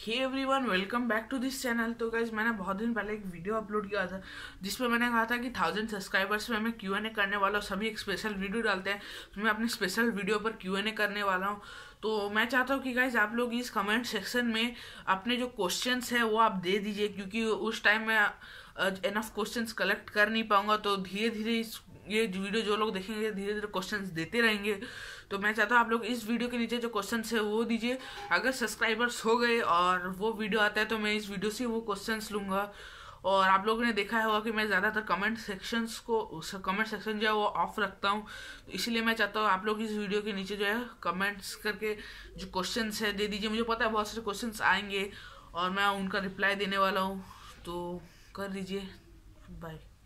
hey one welcome back to this channel तो guys मैंने बहुत दिन पहले एक वीडियो अपलोड किया था जिसमें मैंने कहा था कि थाउजेंड सब्सक्राइबर्स में मैं क्यू एन ए करने वाला हूँ सभी एक स्पेशल वीडियो डालते हैं तो मैं अपने स्पेशल वीडियो पर क्यू एन ए करने वाला हूँ तो मैं चाहता हूँ कि गाइज आप लोग इस कमेंट सेक्शन में अपने जो क्वेश्चन है वो आप दे दीजिए क्योंकि उस टाइम मैं एनफ क्वेश्चन कलेक्ट कर नहीं पाऊंगा तो धीरे धीरे इस ये वीडियो जो लोग देखेंगे धीरे धीरे क्वेश्चन देते रहेंगे तो मैं चाहता हूँ आप लोग इस वीडियो के नीचे जो क्वेश्चन है वो दीजिए अगर सब्सक्राइबर्स हो गए और वो वीडियो आता है तो मैं इस वीडियो से वो क्वेश्चन लूँगा और आप लोगों ने देखा होगा कि मैं ज़्यादातर कमेंट सेक्शंस को कमेंट सेक्शन जो है वो ऑफ रखता हूँ तो इसलिए मैं चाहता हूँ आप लोग इस वीडियो के नीचे जो है कमेंट्स करके जो क्वेश्चंस है दे दीजिए मुझे पता है बहुत सारे क्वेश्चंस आएंगे और मैं उनका रिप्लाई देने वाला हूँ तो कर दीजिए बाय